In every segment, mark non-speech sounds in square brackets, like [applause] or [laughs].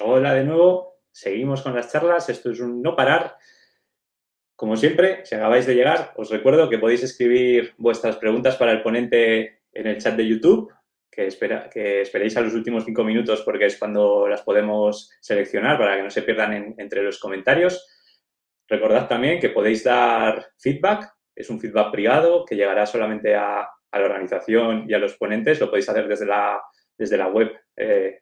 Hola de nuevo, seguimos con las charlas, esto es un no parar. Como siempre, si acabáis de llegar, os recuerdo que podéis escribir vuestras preguntas para el ponente en el chat de YouTube, que, esperéis a los últimos cinco minutos porque es cuando las podemos seleccionar para que no se pierdan entre los comentarios. Recordad también que podéis dar feedback, es un feedback privado que llegará solamente a la organización y a los ponentes, lo podéis hacer desde la desde la web eh,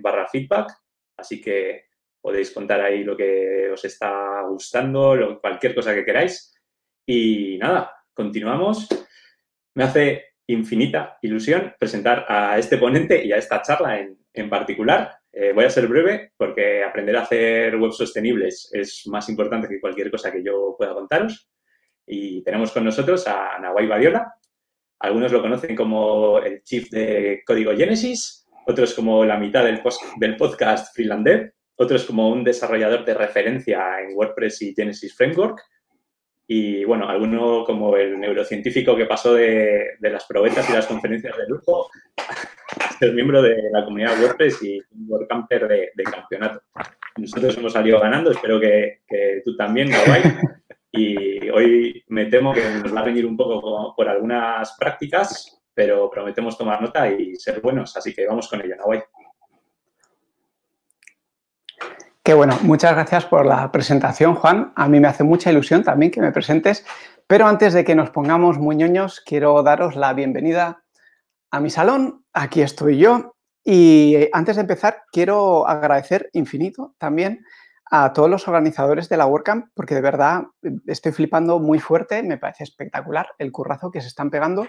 barra feedback. Así que podéis contar ahí lo que os está gustando, cualquier cosa que queráis. Y nada, continuamos. Me hace infinita ilusión presentar a este ponente y a esta charla en, particular. Eh, voy a ser breve porque aprender a hacer webs sostenibles es más importante que cualquier cosa que yo pueda contaros. Y tenemos con nosotros a Nahuay Badiola, algunos lo conocen como el chief de código Genesis, otros como la mitad del, post, del podcast Freelander, otros como un desarrollador de referencia en WordPress y Genesis Framework, y bueno, alguno como el neurocientífico que pasó de, las probetas y las conferencias de lujo a ser miembro de la comunidad WordPress y WordCamper de, de campeonato. Nosotros hemos salido ganando, espero que, tú también lo y hoy me temo que nos va a venir un poco por algunas prácticas, pero prometemos tomar nota y ser buenos, así que vamos con ello, Nahuay. Qué bueno, muchas gracias por la presentación, Juan. A mí me hace mucha ilusión también que me presentes, pero antes de que nos pongamos muñoños, quiero daros la bienvenida a mi salón. Aquí estoy yo y eh, antes de empezar, quiero agradecer infinito también a todos los organizadores de la WordCamp, porque de verdad eh, estoy flipando muy fuerte, me parece espectacular el currazo que se están pegando.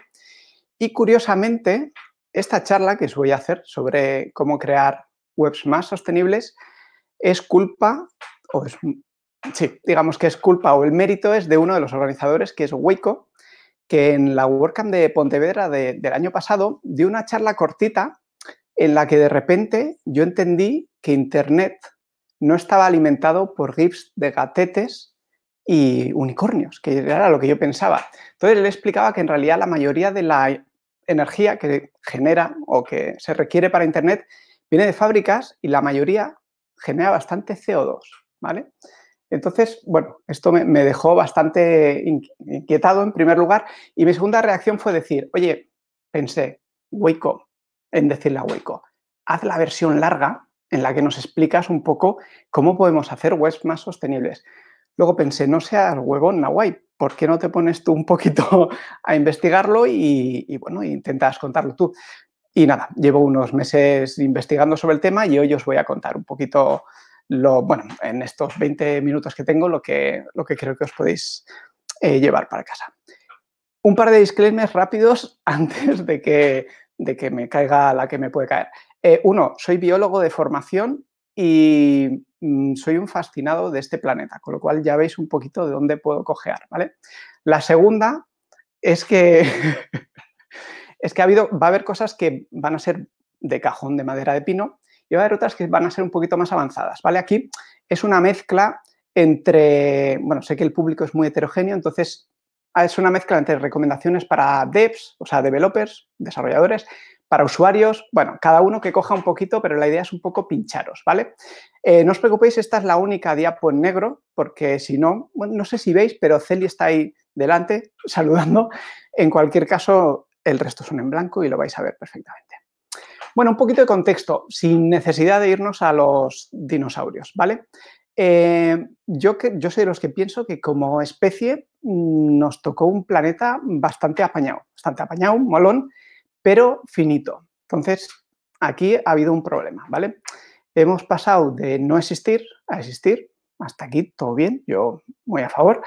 Y curiosamente, esta charla que os voy a hacer sobre cómo crear webs más sostenibles es culpa, o es, sí, digamos que es culpa o el mérito es de uno de los organizadores, que es Waco, que en la WordCamp de Pontevedra del año pasado dio una charla cortita en la que de repente yo entendí que Internet no estaba alimentado por GIFs de gatetes y unicornios, que era lo que yo pensaba. Entonces le explicaba que en realidad la mayoría de la energía que genera o que se requiere para Internet viene de fábricas y la mayoría genera bastante CO2, ¿vale? Entonces, bueno, esto me, dejó bastante inquietado en primer lugar y mi segunda reacción fue decir, oye, pensé, Waco, en decirle a Waco, haz la versión larga en la que nos explicas un poco cómo podemos hacer webs más sostenibles. Luego pensé, no seas huevón, Nahuay, ¿por qué no te pones tú un poquito [laughs] a investigarlo y, bueno, intentas contarlo tú? Y nada, llevo unos meses investigando sobre el tema y hoy os voy a contar un poquito lo, bueno, en estos 20 minutos que tengo, lo que, lo que creo que os podéis eh, llevar para casa. Un par de disclaimers rápidos [laughs] antes de que, de que me caiga la que me puede caer. Eh, uno, soy biólogo de formación y mm, soy un fascinado de este planeta, con lo cual ya veis un poquito de dónde puedo cojear, ¿vale? La segunda es que, [laughs] es que ha habido, va a haber cosas que van a ser de cajón de madera de pino y va a haber otras que van a ser un poquito más avanzadas, ¿vale? Aquí es una mezcla entre, bueno, sé que el público es muy heterogéneo, entonces ah, es una mezcla entre recomendaciones para devs, o sea, developers, desarrolladores, para usuarios, bueno, cada uno que coja un poquito, pero la idea es un poco pincharos, ¿vale? Eh, no os preocupéis, esta es la única diapo en negro, porque si no, no sé si veis, pero Celi está ahí delante [laughs] saludando. En cualquier caso, el resto son en blanco y lo vais a ver perfectamente. Bueno, un poquito de contexto, sin necesidad de irnos a los dinosaurios, ¿vale? Eh, yo, que, yo soy de los que pienso que como especie mm, nos tocó un planeta bastante apañado, bastante apañado, molón, pero finito. Entonces, aquí ha habido un problema, ¿vale? Hemos pasado de no existir a existir. Hasta aquí todo bien, yo muy a favor.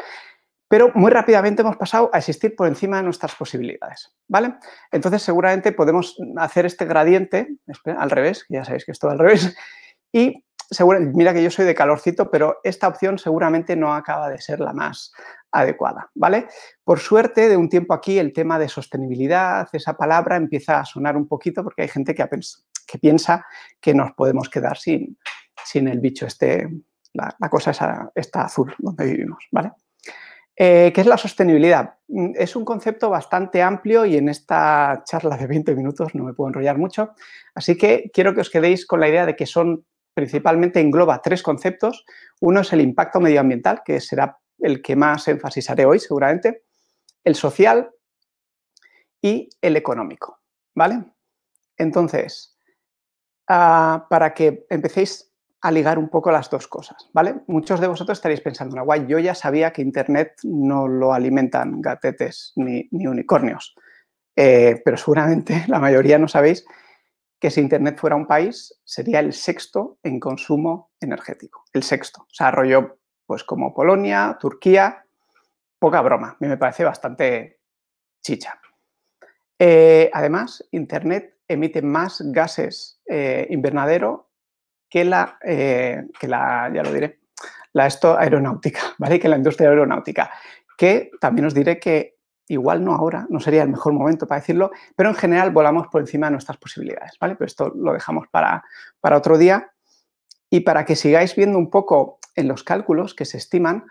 Pero muy rápidamente hemos pasado a existir por encima de nuestras posibilidades, ¿vale? Entonces seguramente podemos hacer este gradiente al revés, ya sabéis que es todo al revés, y mira que yo soy de calorcito, pero esta opción seguramente no acaba de ser la más adecuada, ¿vale? Por suerte, de un tiempo aquí, el tema de sostenibilidad, esa palabra empieza a sonar un poquito porque hay gente que, piensa que nos podemos quedar sin, sin el bicho este, la, cosa esa, está azul donde vivimos, ¿vale? Eh, ¿Qué es la sostenibilidad? Mm, es un concepto bastante amplio y en esta charla de 20 minutos no me puedo enrollar mucho, así que quiero que os quedéis con la idea de que son principalmente engloba tres conceptos. Uno es el impacto medioambiental, que será el que más énfasis haré hoy seguramente, el social y el económico, ¿vale? Entonces, ah, para que empecéis a ligar un poco las dos cosas, ¿vale? Muchos de vosotros estaréis pensando, guay, yo ya sabía que Internet no lo alimentan gatetes ni, unicornios, eh, pero seguramente [laughs] la mayoría no sabéis que si Internet fuera un país, sería el sexto en consumo energético, el sexto. O sea, pues como Polonia, Turquía, poca broma, a mí me parece bastante chicha. Eh, además, Internet emite más gases eh, invernadero que la, eh, que ya lo diré, la esto aeronáutica, [laughs] ¿vale? Que la industria aeronáutica, que también os diré que igual no ahora, no sería el mejor momento para decirlo, pero en general volamos por encima de nuestras posibilidades, ¿vale? Pero esto lo dejamos para, para otro día. Y para que sigáis viendo un poco en los cálculos que se estiman,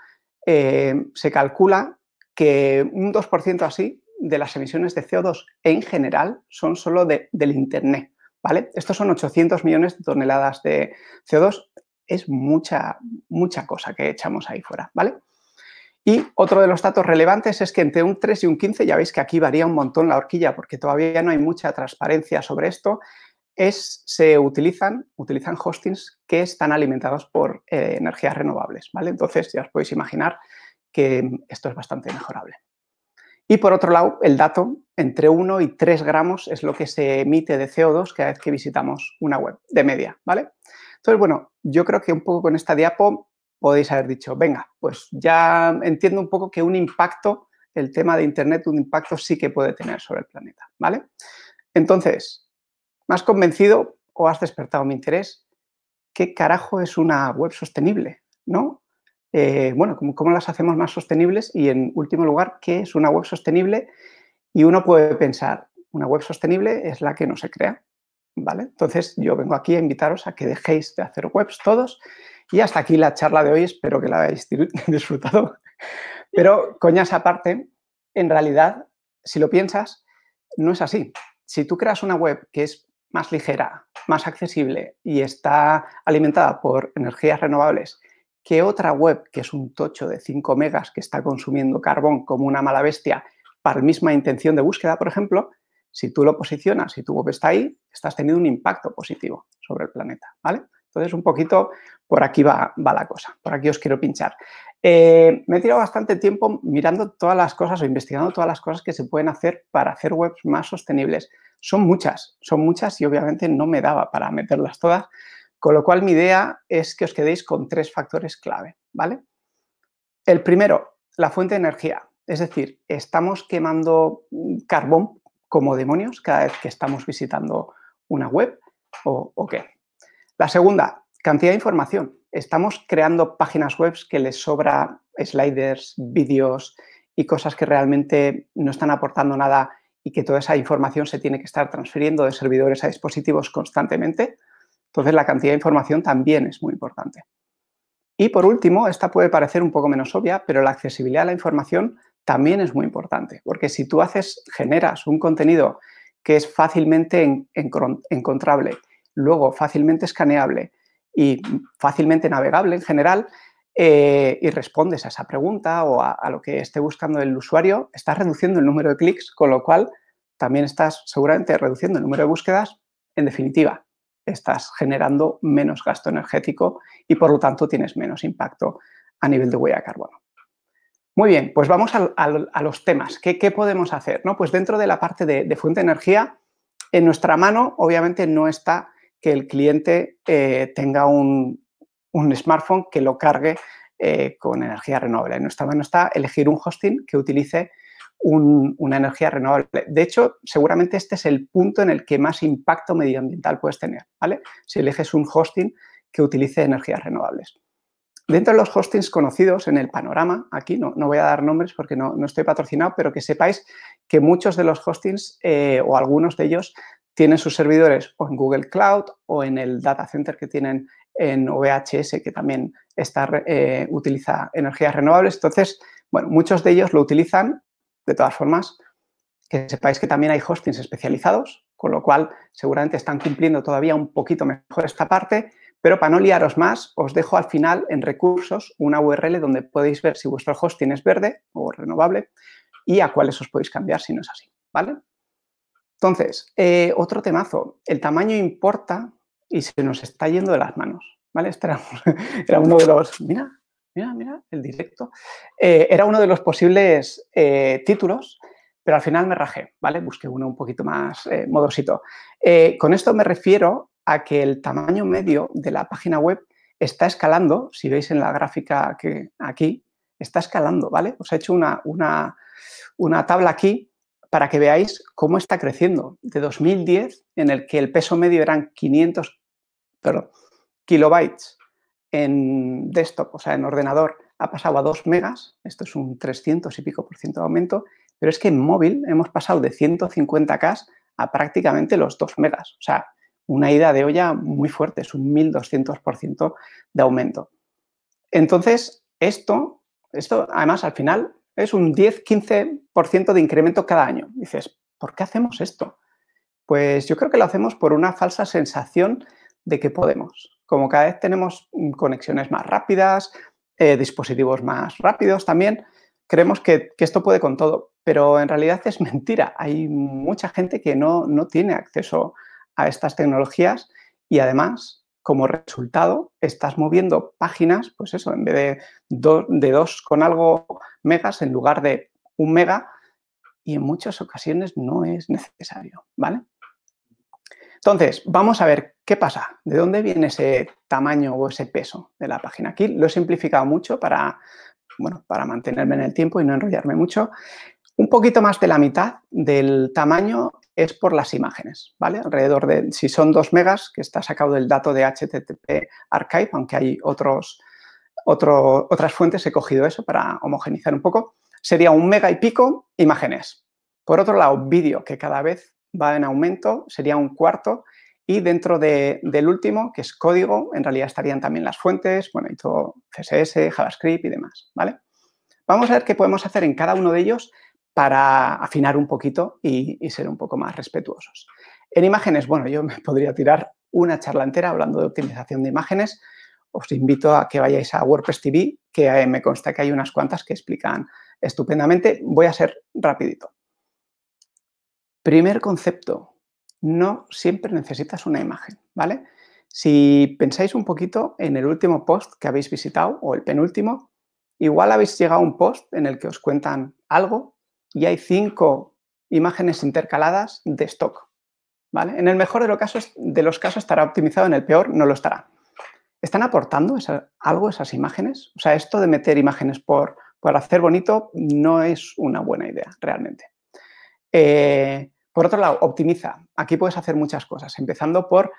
eh, se calcula que un 2% así de las emisiones de CO2 en general son solo del Internet. ¿vale? Estos son 800 millones de toneladas de CO2. Es mucha, mucha cosa que echamos ahí fuera. ¿vale? Y otro de los datos relevantes es que entre un 3 y un 15, ya veis que aquí varía un montón la horquilla porque todavía no hay mucha transparencia sobre esto, es, se utilizan, utilizan hostings que están alimentados por eh, energías renovables, ¿vale? Entonces ya os podéis imaginar que esto es bastante mejorable. Y por otro lado, el dato entre 1 y 3 gramos es lo que se emite de CO2 cada vez que visitamos una web, de media, ¿vale? Entonces, bueno, yo creo que un poco con esta diapo podéis haber dicho, venga, pues ya entiendo un poco que un impacto, el tema de Internet, un impacto sí que puede tener sobre el planeta, ¿vale? Entonces, ¿Me has convencido o has despertado mi interés? ¿Qué carajo es una web sostenible? ¿No? Eh, bueno, ¿cómo, ¿cómo, las hacemos más sostenibles? Y en último lugar, ¿qué es una web sostenible? Y uno puede pensar, una web sostenible es la que no se crea, ¿vale? Entonces yo vengo aquí a invitaros a que dejéis de hacer webs todos. Y hasta aquí la charla de hoy, espero que la hayáis [laughs] disfrutado. Pero coñas aparte, en realidad, si lo piensas, no es así. Si tú creas una web que es más ligera, más accesible y está alimentada por energías renovables que otra web que es un tocho de 5 megas que está consumiendo carbón como una mala bestia para la misma intención de búsqueda, por ejemplo, si tú lo posicionas si tu web está ahí, estás teniendo un impacto positivo sobre el planeta, ¿vale? Entonces, un poquito por aquí va, va la cosa, por aquí os quiero pinchar. Eh, me he tirado bastante tiempo mirando todas las cosas o investigando todas las cosas que se pueden hacer para hacer webs más sostenibles, son muchas, son muchas y obviamente no me daba para meterlas todas, con lo cual mi idea es que os quedéis con tres factores clave, ¿vale? El primero, la fuente de energía, es decir, estamos quemando mm, carbón como demonios cada vez que estamos visitando una web o, o qué. La segunda, cantidad de información. Estamos creando páginas web que les sobra sliders, vídeos y cosas que realmente no están aportando nada y que toda esa información se tiene que estar transfiriendo de servidores a dispositivos constantemente. Entonces, la cantidad de información también es muy importante. Y por último, esta puede parecer un poco menos obvia, pero la accesibilidad a la información también es muy importante, porque si tú haces, generas un contenido que es fácilmente encontrable, luego fácilmente escaneable y fácilmente navegable en general, eh, y respondes a esa pregunta o a, lo que esté buscando el usuario, estás reduciendo el número de clics, con lo cual también estás seguramente reduciendo el número de búsquedas. En definitiva, estás generando menos gasto energético y por lo tanto tienes menos impacto a nivel de huella de carbono. Muy bien, pues vamos a, los temas. ¿Qué, podemos hacer? ¿no? Pues dentro de la parte de, fuente de energía, en nuestra mano obviamente no está que el cliente eh, tenga un, un smartphone que lo cargue eh, con energía renovable. En nuestra mano está elegir un hosting que utilice una energía renovable. De hecho, seguramente este es el punto en el que más impacto medioambiental puedes tener, ¿vale? Si eleges un hosting que utilice energías renovables. Dentro de los hostings conocidos en el panorama, aquí no, no voy a dar nombres porque no, estoy patrocinado, pero que sepáis que muchos de los hostings eh, o algunos de ellos tienen sus servidores o en Google Cloud o en el data center que tienen en OVHS, que también está, eh, utiliza energías renovables. Entonces, bueno, muchos de ellos lo utilizan. De todas formas, que sepáis que también hay hostings especializados, con lo cual seguramente están cumpliendo todavía un poquito mejor esta parte, pero para no liaros más, os dejo al final en recursos una URL donde podéis ver si vuestro hosting es verde o renovable y a cuáles os podéis cambiar si no es así, ¿vale? Entonces, eh, otro temazo, el tamaño importa y se nos está yendo de las manos, ¿vale? Este era, [laughs] uno de los, mira, mira, mira, el directo, eh, era uno de los posibles eh, títulos, pero al final me rajé, ¿vale? Busqué uno un poquito más modosito. con esto me refiero a que el tamaño medio de la página web está escalando, si veis en la gráfica que aquí, está escalando, ¿vale? Os he hecho una, una tabla aquí para que veáis cómo está creciendo. De 2010, en el que el peso medio eran 500 kilobytes en desktop, o sea, en ordenador, ha pasado a 2 megas, esto es un 300 y pico por ciento de aumento, pero es que en móvil hemos pasado de 150K a prácticamente los 2 megas, o sea, una ida de olla muy fuerte, es un 1200% de aumento. Entonces, esto, esto además al final es un 10-15% de incremento cada año. Dices, ¿por qué hacemos esto? Pues yo creo que lo hacemos por una falsa sensación de que podemos. Como cada vez tenemos mm, conexiones más rápidas, eh, dispositivos más rápidos también, creemos que, esto puede con todo, pero en realidad es mentira. Hay mucha gente que no, no tiene acceso a estas tecnologías y además como resultado estás moviendo páginas, pues eso, en vez de, dos con algo megas en lugar de un mega, y en muchas ocasiones no es necesario, ¿vale? Entonces, vamos a ver qué pasa, de dónde viene ese tamaño o ese peso de la página. Aquí lo he simplificado mucho para, bueno, para mantenerme en el tiempo y no enrollarme mucho. Un poquito más de la mitad del tamaño es por las imágenes, ¿vale? Alrededor de, si son dos megas, que está sacado del dato de HTTP Archive, aunque hay otros, otras fuentes, he cogido eso para homogenizar un poco, sería un mega y pico imágenes. Por otro lado, vídeo, que cada vez va en aumento, sería un cuarto, y dentro del último, que es código, en realidad estarían también las fuentes, bueno, y todo CSS, JavaScript y demás, ¿vale? Vamos a ver qué podemos hacer en cada uno de ellos para afinar un poquito y, ser un poco más respetuosos. En imágenes, bueno, yo me podría tirar una charla entera hablando de optimización de imágenes. Os invito a que vayáis a WordPress TV, que eh, me consta que hay unas cuantas que explican estupendamente. Voy a ser rapidito. Primer concepto, no siempre necesitas una imagen, ¿vale? Si pensáis un poquito en el último post que habéis visitado o el penúltimo, igual habéis llegado a un post en el que os cuentan algo y hay cinco imágenes intercaladas de stock. ¿vale? En el mejor de los, casos, de los casos estará optimizado, en el peor no lo estará. ¿Están aportando algo esas imágenes? O sea, esto de meter imágenes por, hacer bonito no es una buena idea realmente. Eh, por otro lado, optimiza. Aquí puedes hacer muchas cosas, empezando por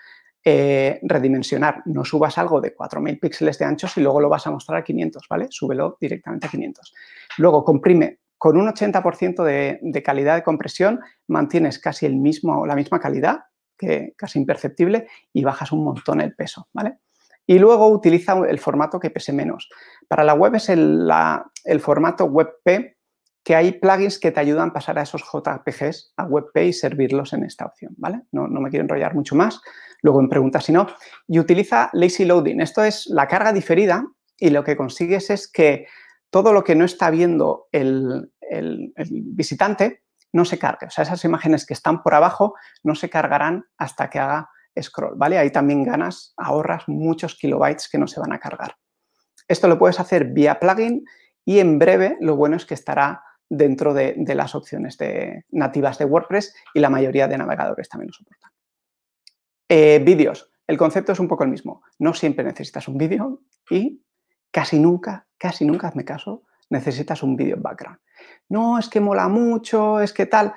eh, redimensionar. No subas algo de 4.000 píxeles de ancho y luego lo vas a mostrar a 500, ¿vale? Súbelo directamente a 500. Luego, comprime con un 80% de, calidad de compresión mantienes casi el mismo, la misma calidad, que casi imperceptible, y bajas un montón el peso, ¿vale? Y luego utiliza el formato que pese menos. Para la web es el, formato WebP, que hay plugins que te ayudan a pasar a esos JPGs a WebP y servirlos en esta opción, ¿vale? No, me quiero enrollar mucho más, luego en preguntas si no. Y utiliza Lazy Loading. Esto es la carga diferida y lo que consigues es que todo lo que no está viendo el, visitante no se cargue. O sea, esas imágenes que están por abajo no se cargarán hasta que haga scroll, ¿vale? Ahí también ganas, ahorras muchos kilobytes que no se van a cargar. Esto lo puedes hacer vía plugin y en breve lo bueno es que estará dentro de, las opciones de, nativas de WordPress y la mayoría de navegadores también lo soportan. Eh, vídeos. El concepto es un poco el mismo. No siempre necesitas un vídeo y casi nunca casi nunca, hazme caso, necesitas un vídeo background. No, es que mola mucho, es que tal.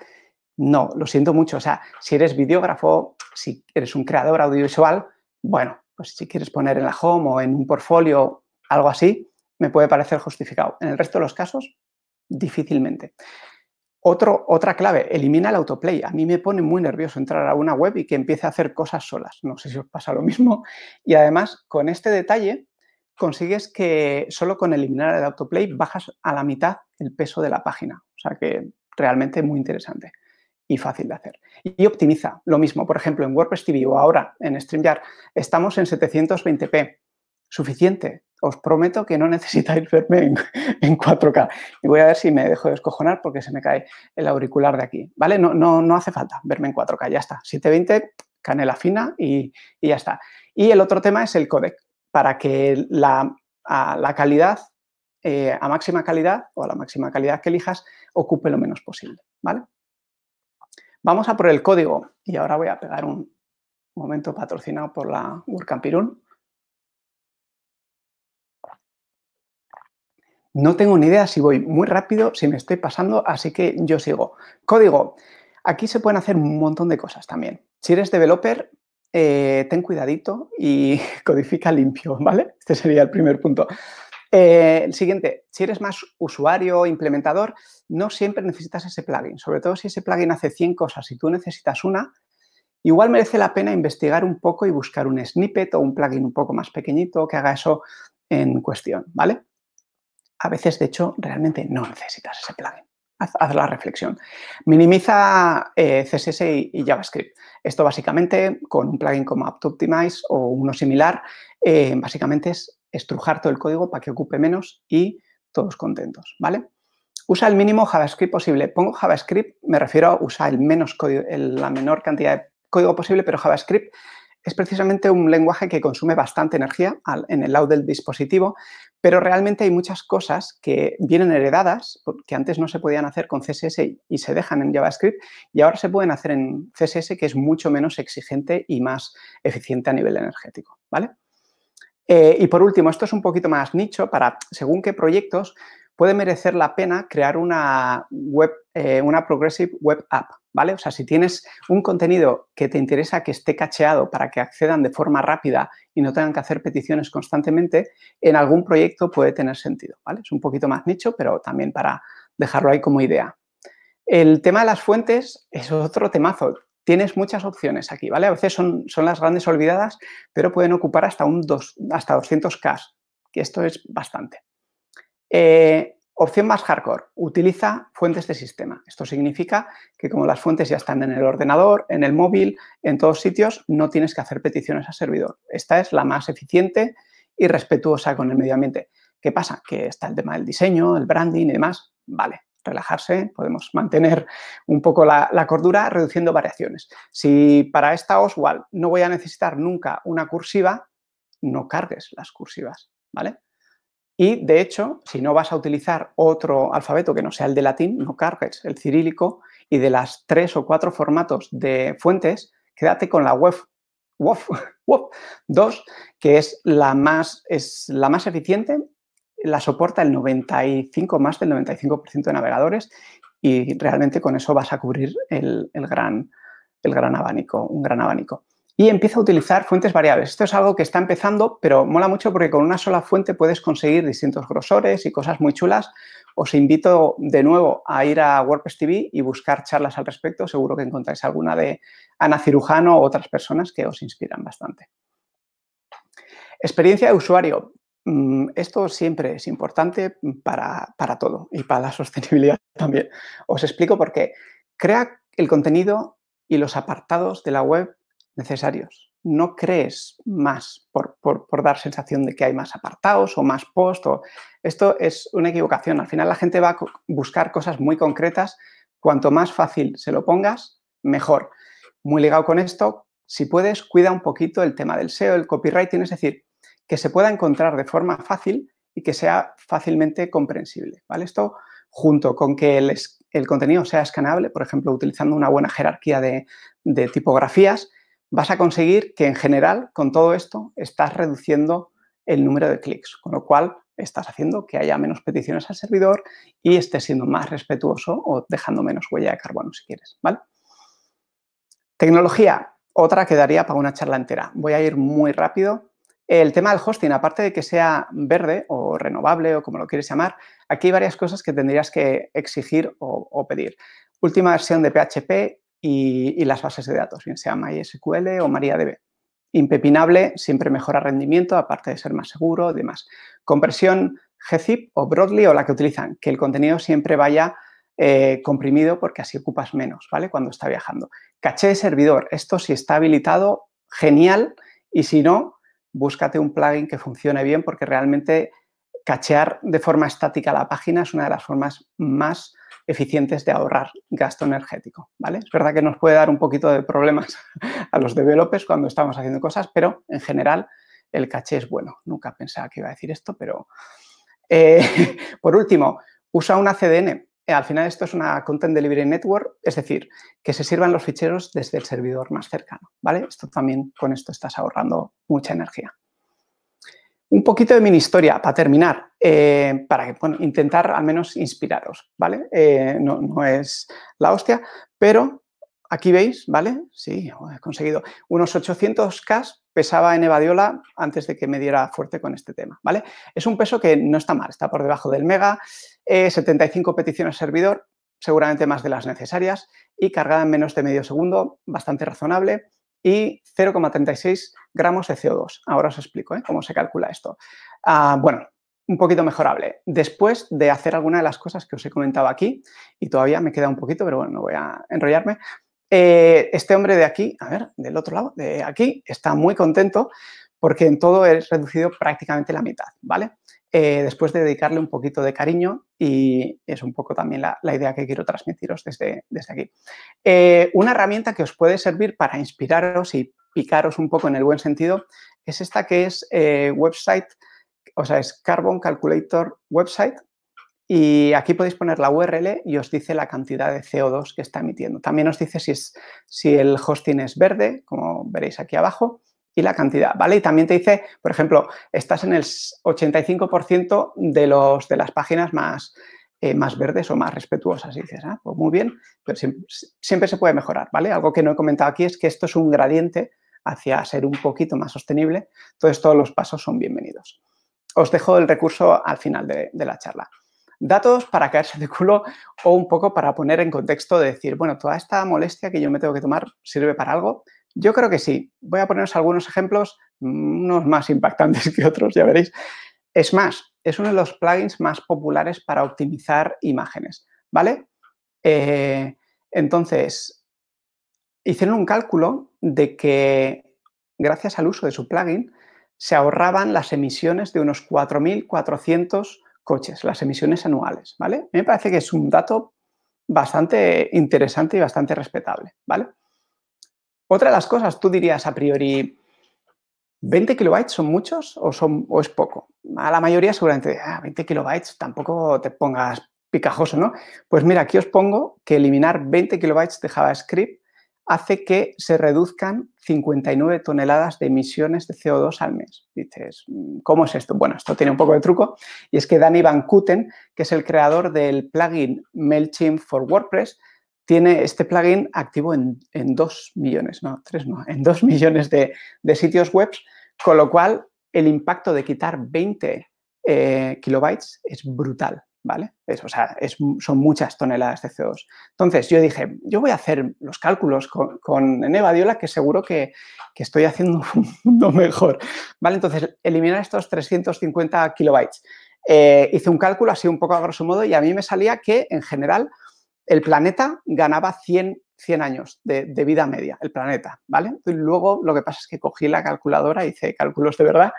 No, lo siento mucho. O sea, si eres videógrafo, si eres un creador audiovisual, bueno, pues si quieres poner en la home o en un portfolio algo así, me puede parecer justificado. En el resto de los casos, difícilmente. Otro, otra clave, elimina el autoplay. A mí me pone muy nervioso entrar a una web y que empiece a hacer cosas solas. No sé si os pasa lo mismo. Y además, con este detalle, consigues que solo con eliminar el autoplay bajas a la mitad el peso de la página. O sea que realmente muy interesante y fácil de hacer. Y optimiza lo mismo. Por ejemplo, en WordPress TV o ahora en StreamYard estamos en 720p. Suficiente. Os prometo que no [laughs] necesitáis verme en, 4K. Y voy a ver si me dejo de escojonar porque se me cae el auricular de aquí. ¿Vale? No, no, no hace falta verme en 4K. Ya está. 720, canela fina y, y ya está. Y el otro tema es el codec para que la, la calidad, eh, a máxima calidad o a la máxima calidad que elijas, ocupe lo menos posible, ¿vale? Vamos a por el código y ahora voy a pegar un momento patrocinado por la WordCamp No tengo ni idea si voy muy rápido, si me estoy pasando, así que yo sigo. Código. Aquí se pueden hacer un montón de cosas también. Si eres developer, eh, ten cuidadito y [laughs] codifica limpio, ¿vale? Este sería el primer punto. Eh, el siguiente, si eres más usuario o implementador, no siempre necesitas ese plugin, sobre todo si ese plugin hace 100 cosas y tú necesitas una, igual merece la pena investigar un poco y buscar un snippet o un plugin un poco más pequeñito que haga eso en cuestión, ¿vale? A veces, de hecho, realmente no necesitas ese plugin. Haz, la reflexión. Minimiza eh, CSS y, JavaScript. Esto básicamente con un plugin como AptOptimize o uno similar, eh, básicamente es estrujar todo el código para que ocupe menos y todos contentos, ¿vale? Usa el mínimo JavaScript posible. Pongo JavaScript, me refiero a usar el menos la menor cantidad de código posible, pero JavaScript es precisamente un lenguaje que consume bastante energía en el lado del dispositivo, pero realmente hay muchas cosas que vienen heredadas, que antes no se podían hacer con CSS y se dejan en JavaScript, y ahora se pueden hacer en CSS, que es mucho menos exigente y más eficiente a nivel energético, ¿vale? Eh, y por último, esto es un poquito más nicho para, según qué proyectos, puede merecer la pena crear una web eh, una Progressive Web App, ¿vale? O sea, si tienes un contenido que te interesa que esté cacheado para que accedan de forma rápida y no tengan que hacer peticiones constantemente, en algún proyecto puede tener sentido, ¿vale? Es un poquito más nicho, pero también para dejarlo ahí como idea. El tema de las fuentes es otro temazo. Tienes muchas opciones aquí, ¿vale? A veces son, son las grandes olvidadas, pero pueden ocupar hasta, un dos, hasta 200K, que esto es bastante. Eh, Opción más hardcore, utiliza fuentes de sistema. Esto significa que como las fuentes ya están en el ordenador, en el móvil, en todos sitios, no tienes que hacer peticiones a servidor. Esta es la más eficiente y respetuosa con el medio ambiente. ¿Qué pasa? Que está el tema del diseño, el branding y demás. Vale, relajarse, podemos mantener un poco la, la, cordura reduciendo variaciones. Si para esta Oswald no voy a necesitar nunca una cursiva, no cargues las cursivas, ¿vale? Y de hecho, si no vas a utilizar otro alfabeto que no sea el de latín, no cargues el cirílico y de las tres o cuatro formatos de fuentes, quédate con la web. 2, [laughs] que es la, más, es la más eficiente, la soporta el 95, más del 95% de navegadores y realmente con eso vas a cubrir el, el, gran, el gran abanico, un gran abanico y empieza a utilizar fuentes variables. Esto es algo que está empezando, pero mola mucho porque con una sola fuente puedes conseguir distintos grosores y cosas muy chulas. Os invito de nuevo a ir a WordPress TV y buscar charlas al respecto. Seguro que encontráis alguna de Ana Cirujano o otras personas que os inspiran bastante. Experiencia de usuario. Mm, esto siempre es importante para, para todo y para la [laughs] sostenibilidad también. Os explico por qué. Crea el contenido y los apartados de la web necesarios. No crees más por, dar sensación de que hay más apartados o más post. Esto es una equivocación. Al final la gente va a buscar cosas muy concretas. Cuanto más fácil se lo pongas, mejor. Muy ligado con esto, si puedes, cuida un poquito el tema del SEO, el copywriting, es decir, que se pueda encontrar de forma fácil y que sea fácilmente comprensible. ¿vale? Esto junto con que el, contenido sea escanable, por ejemplo, utilizando una buena jerarquía de, de tipografías, vas a conseguir que en general con todo esto estás reduciendo el número de clics, con lo cual estás haciendo que haya menos peticiones al servidor y estés siendo más respetuoso o dejando menos huella de carbono si quieres, Tecnología, otra que daría para una charla entera. Voy a ir muy rápido. El tema del hosting, aparte de que sea verde o renovable o como lo quieres llamar, aquí hay varias cosas que tendrías que exigir o pedir. Última versión de PHP, y, las bases de datos, bien sea MySQL o MariaDB. Impepinable, siempre mejora rendimiento, aparte de ser más seguro y demás. Compresión GZIP o Broadly o la que utilizan, que el contenido siempre vaya eh, comprimido porque así ocupas menos, ¿vale? Cuando está viajando. Caché de servidor, esto si está habilitado, genial, y si no, búscate un plugin que funcione bien porque realmente cachear de forma estática la página es una de las formas más eficientes de ahorrar gasto energético, ¿vale? Es verdad que nos puede dar un poquito de problemas [laughs] a los developers cuando estamos haciendo cosas, pero en general el caché es bueno. Nunca pensaba que iba a decir esto, pero... Eh, [laughs] por último, usa una CDN. Eh, al final esto es una Content Delivery Network, es decir, que se sirvan los ficheros desde el servidor más cercano, ¿vale? Esto también, con esto estás ahorrando mucha energía. Un poquito de mini historia para terminar. Eh, para intentar al menos inspiraros, ¿vale? Eh, no, es la hostia, pero aquí veis, ¿vale? Sí, he conseguido unos 800K pesaba en Evadiola antes de que me diera fuerte con este tema, ¿vale? Es un peso que no está mal, está por debajo del mega, 75 eh, peticiones servidor, seguramente más de las necesarias, y cargada en menos de medio segundo, bastante razonable, y 0,36 gramos de CO2. Ahora os explico cómo se calcula esto. Ah, bueno, un poquito mejorable después de hacer alguna de las cosas que os he comentado aquí y todavía me queda un poquito, pero bueno, no voy a enrollarme. Eh, este hombre de aquí, a ver, del otro lado, de aquí, está muy contento porque en todo es reducido prácticamente la mitad, ¿vale? Eh, después de dedicarle un poquito de cariño y es un poco también la, idea que quiero transmitiros desde, desde aquí. Eh, una herramienta que os puede servir para inspiraros y picaros un poco en el buen sentido es esta que es eh, Website o sea, es Carbon Calculator Website y aquí podéis poner la URL y os dice la cantidad de CO2 que está emitiendo. También os dice si, el hosting es verde, como veréis aquí abajo, y la cantidad, ¿vale? Y también te dice, por ejemplo, estás en el 85% de, las páginas eh, más, verdes o más respetuosas. Y dices, ah, pues muy bien, pero siempre, siempre se puede mejorar, ¿vale? Algo que no he comentado aquí es que esto es un gradiente hacia ser un poquito más sostenible. Entonces, todos los pasos son bienvenidos os dejo el recurso al final de, la charla. Datos para caerse de culo o un poco para poner en contexto de decir, bueno, toda esta molestia que yo me tengo que tomar sirve para algo. Yo creo que sí. Voy a poneros algunos ejemplos, mm, unos más impactantes [laughs] que otros, ya veréis. Es más, es uno de los plugins más populares para optimizar imágenes, ¿vale? Eh, entonces, hicieron un cálculo de que gracias al uso de su plugin, se ahorraban las emisiones de unos 4.400 coches, las emisiones anuales, ¿vale? me parece que es un dato bastante interesante y bastante respetable, ¿vale? Otra de las cosas, tú dirías a priori, ¿20 kilobytes son muchos o, son, o es poco? A la mayoría seguramente, 20 ah, kilobytes, tampoco te pongas picajoso, ¿no? Pues mira, aquí os pongo que eliminar 20 kilobytes de JavaScript hace que se reduzcan 59 toneladas de emisiones de CO2 al mes. Dices, mm, ¿cómo es esto? Bueno, esto tiene un poco de truco y es que Danny Van Kuten, que es el creador del plugin MailChimp for WordPress, tiene este plugin activo en, 2 millones, no, 3 no, en 2 millones de, sitios web, con lo cual el impacto de quitar 20 eh, kilobytes es brutal. ¿vale? o sea, son muchas toneladas de CO2. Entonces yo dije, yo voy a hacer los cálculos con, con Diola, que seguro que, estoy haciendo un mundo mejor, ¿vale? Entonces, eliminar estos 350 kilobytes. Eh, hice un cálculo así un poco a grosso modo y a mí me salía que, en general, el planeta ganaba 100, 100 años de, vida media, el planeta, ¿vale? Y luego lo que pasa es que cogí la calculadora, hice cálculos de verdad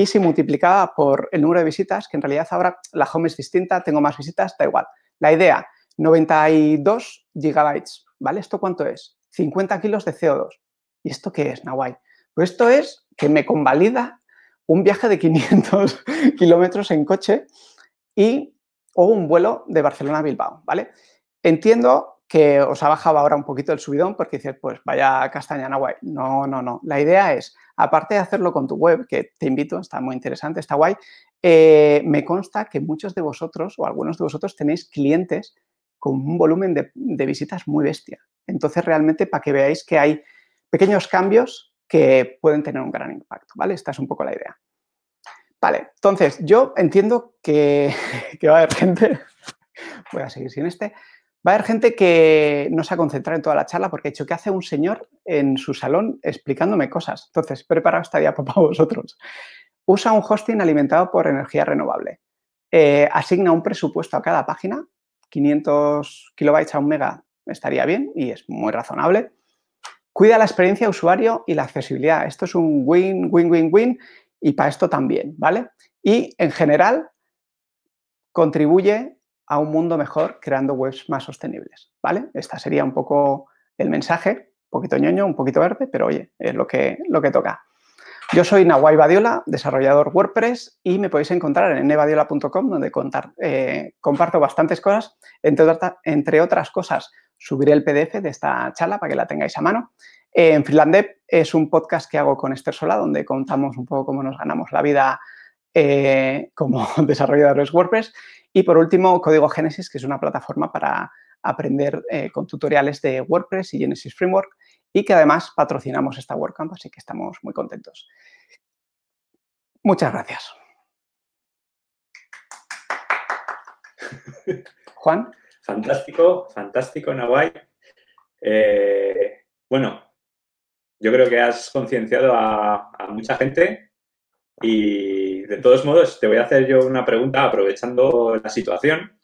y si multiplicaba por el número de visitas, que en realidad ahora la home es distinta, tengo más visitas, da igual. La idea, 92 gigabytes, ¿vale? ¿Esto cuánto es? 50 kilos de CO2. ¿Y esto qué es, Nahuay? Pues esto es que me convalida un viaje de 500 [laughs] kilómetros en coche y, o un vuelo de Barcelona a Bilbao, ¿vale? Entiendo que os ha bajado ahora un poquito el subidón porque dices, pues vaya castaña, Nahuay. No, no, no. La idea es Aparte de hacerlo con tu web, que te invito, está muy interesante, está guay, eh, me consta que muchos de vosotros o algunos de vosotros tenéis clientes con un volumen de, visitas muy bestia. Entonces, realmente, para que veáis que hay pequeños cambios que pueden tener un gran impacto, ¿vale? Esta es un poco la idea. Vale, entonces yo entiendo que, [laughs] que va a haber gente, voy a seguir sin este, Va a haber gente que no se ha concentrado en toda la charla porque ha dicho, que hace un señor en su salón explicándome cosas? Entonces, preparado esta [laughs] para vosotros. Usa un hosting alimentado por energía renovable. Eh, asigna un presupuesto a cada página. 500 kilobytes a un mega estaría bien y es muy razonable. Cuida la experiencia de usuario y la accesibilidad. Esto es un win, win, win, win y para esto también, ¿vale? Y en general, contribuye a un mundo mejor creando webs más sostenibles, ¿vale? Esta sería un poco el mensaje, un poquito ñoño, un poquito verde, pero oye, es lo que, lo que toca. Yo soy nawai Badiola, desarrollador WordPress, y me podéis encontrar en nevadiola.com, donde contar, eh, comparto bastantes cosas. Entre, otras cosas, subiré el PDF de esta charla para que la tengáis a mano. en Finlandep es un podcast que hago con Esther Sola, donde contamos un poco cómo nos ganamos la vida eh, como [laughs] desarrolladores WordPress. Y por último, Código Génesis, que es una plataforma para aprender eh, con tutoriales de WordPress y Genesis Framework y que además patrocinamos esta WordCamp, así que estamos muy contentos. Muchas gracias. [laughs] Juan. Fantástico, fantástico, Nawai. Eh, bueno, yo creo que has concienciado a, a mucha gente y de todos modos, te voy a hacer yo una pregunta aprovechando la situación.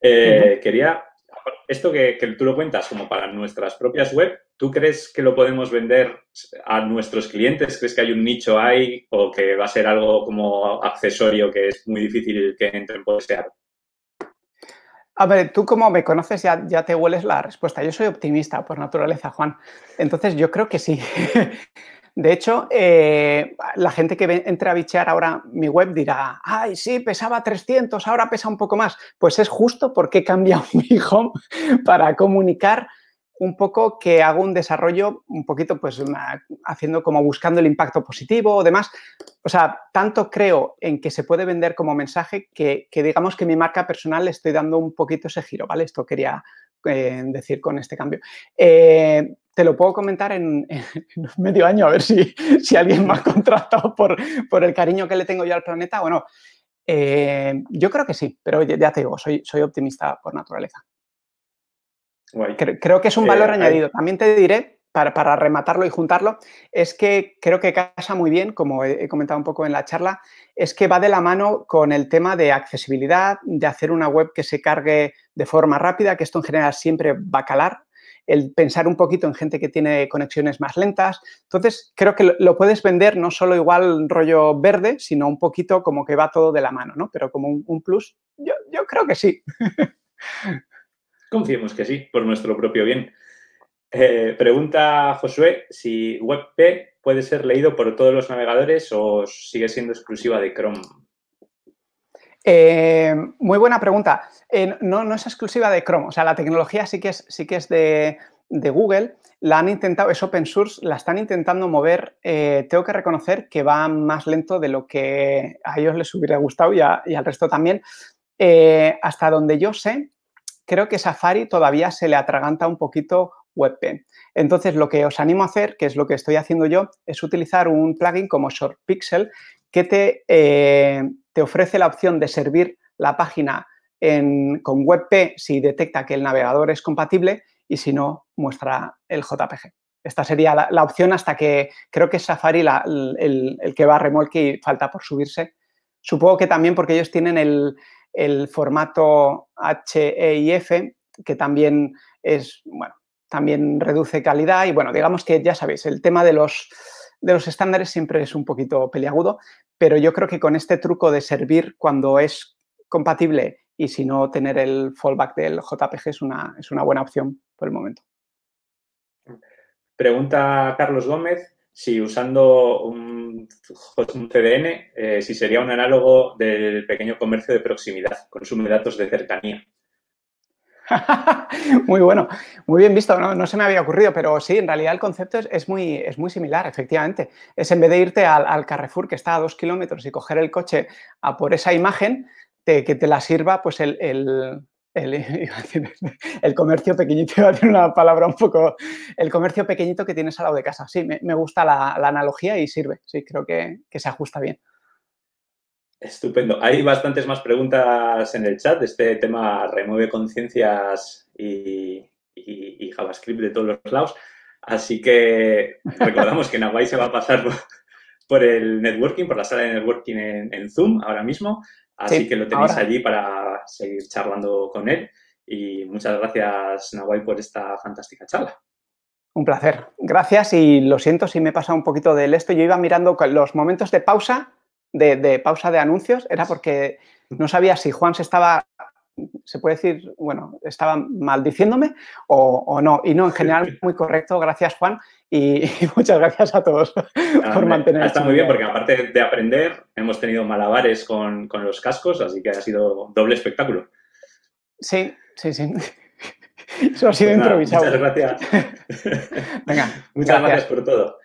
Eh, quería, esto que, tú lo cuentas como para nuestras propias web, ¿tú crees que lo podemos vender a nuestros clientes? ¿Crees que hay un nicho ahí o que va a ser algo como accesorio que es muy difícil que entren por ese A ver, tú como me conoces ya, ya, te hueles la respuesta. Yo soy optimista por naturaleza, Juan. Entonces yo creo que sí. [laughs] De hecho, eh, la gente que entre a bichear ahora mi web dirá, ay, sí, pesaba 300, ahora pesa un poco más. Pues es justo porque he cambiado [laughs] mi home para comunicar un poco que hago un desarrollo un poquito, pues, haciendo como buscando el impacto positivo o demás. O sea, tanto creo en que se puede vender como mensaje que, digamos que mi marca personal le estoy dando un poquito ese giro, ¿vale? Esto quería eh, decir con este cambio. Eh, te lo puedo comentar en, medio año, a ver si, alguien alguien ha contratado por, el cariño que le tengo yo al planeta o no. Eh, yo creo que sí, pero ya te digo, soy, soy optimista por naturaleza. Creo, que es un eh, valor añadido. También te diré, para, rematarlo y juntarlo, es que creo que casa muy bien, como he comentado un poco en la charla, es que va de la mano con el tema de accesibilidad, de hacer una web que se cargue de forma rápida, que esto en general siempre va a calar el pensar un poquito en gente que tiene conexiones más lentas. Entonces, creo que lo puedes vender no solo igual rollo verde, sino un poquito como que va todo de la mano, ¿no? Pero como un, plus, yo, creo que sí. [laughs] Confiemos que sí, por nuestro propio bien. Eh, pregunta Josué si WebP puede ser leído por todos los navegadores o sigue siendo exclusiva de Chrome. Eh, muy buena pregunta. Eh, no, no, es exclusiva de Chrome, o sea, la tecnología sí que es, sí que es de, Google. La han intentado, es open source, la están intentando mover. Eh, tengo que reconocer que va más lento de lo que a ellos les hubiera gustado y, y al resto también. hasta donde yo sé, creo que Safari todavía se le atraganta un poquito WebP. Entonces, lo que os animo a hacer, que es lo que estoy haciendo yo, es utilizar un plugin como ShortPixel que te ofrece la opción de servir la página con WebP si detecta que el navegador es compatible y si no, muestra el JPG. Esta sería la, opción hasta que creo que es Safari el, que va a remolque y falta por subirse. Supongo que también porque ellos tienen el, el formato HEIF, que también es, bueno, también reduce calidad y bueno, digamos que ya sabéis, el tema de los de los estándares siempre es un poquito peliagudo, pero yo creo que con este truco de servir cuando es compatible y si no tener el fallback del JPG es una, es una buena opción por el momento. Pregunta Carlos Gómez si usando un, CDN, eh, si sería un análogo del pequeño comercio de proximidad, consume datos de cercanía. [laughs] muy bueno, muy bien visto, no, se me había ocurrido, pero sí, en realidad el concepto es, muy, similar, efectivamente. Es en vez de irte al, Carrefour que está a dos kilómetros y coger el coche a por esa imagen, que te la sirva pues el, [laughs] comercio pequeñito, una palabra un poco, el comercio pequeñito que tienes al lado de casa. Sí, me, gusta la, analogía y sirve, sí, creo que se ajusta bien. Estupendo. Hay bastantes más preguntas en el chat este tema remueve conciencias y, JavaScript de todos los lados. Así que recordamos que Nahuay se va a pasar por, el networking, por la sala de networking en, Zoom ahora mismo. Así que lo tenéis allí para seguir charlando con él. Y muchas gracias, Nahuay, por esta fantástica charla. Un placer. Gracias y lo siento si me he pasado un poquito del esto. Yo iba mirando los momentos de pausa de, pausa de anuncios era porque no sabía si Juan se estaba, se puede decir, bueno, estaba maldiciéndome o, no. Y no, en general, muy correcto. Gracias, Juan. Y, muchas gracias a todos por mantener. Está muy bien porque aparte de aprender, hemos tenido malabares con, los cascos, así que ha sido doble espectáculo. Sí, sí, sí. [laughs] Eso ha sido pues improvisado. Muchas gracias. [laughs] Venga. [laughs] Muchas gracias por todo.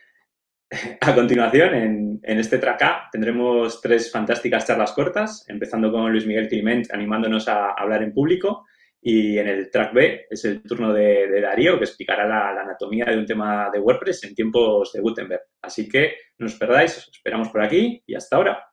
[laughs] A continuación, en, este track A, tendremos tres fantásticas charlas cortas, empezando con Luis Miguel Climent animándonos a hablar en público y en el track B es el turno de, Darío, que explicará la, anatomía de un tema de WordPress en tiempos de Gutenberg. Así que no os perdáis, os esperamos por aquí y hasta ahora.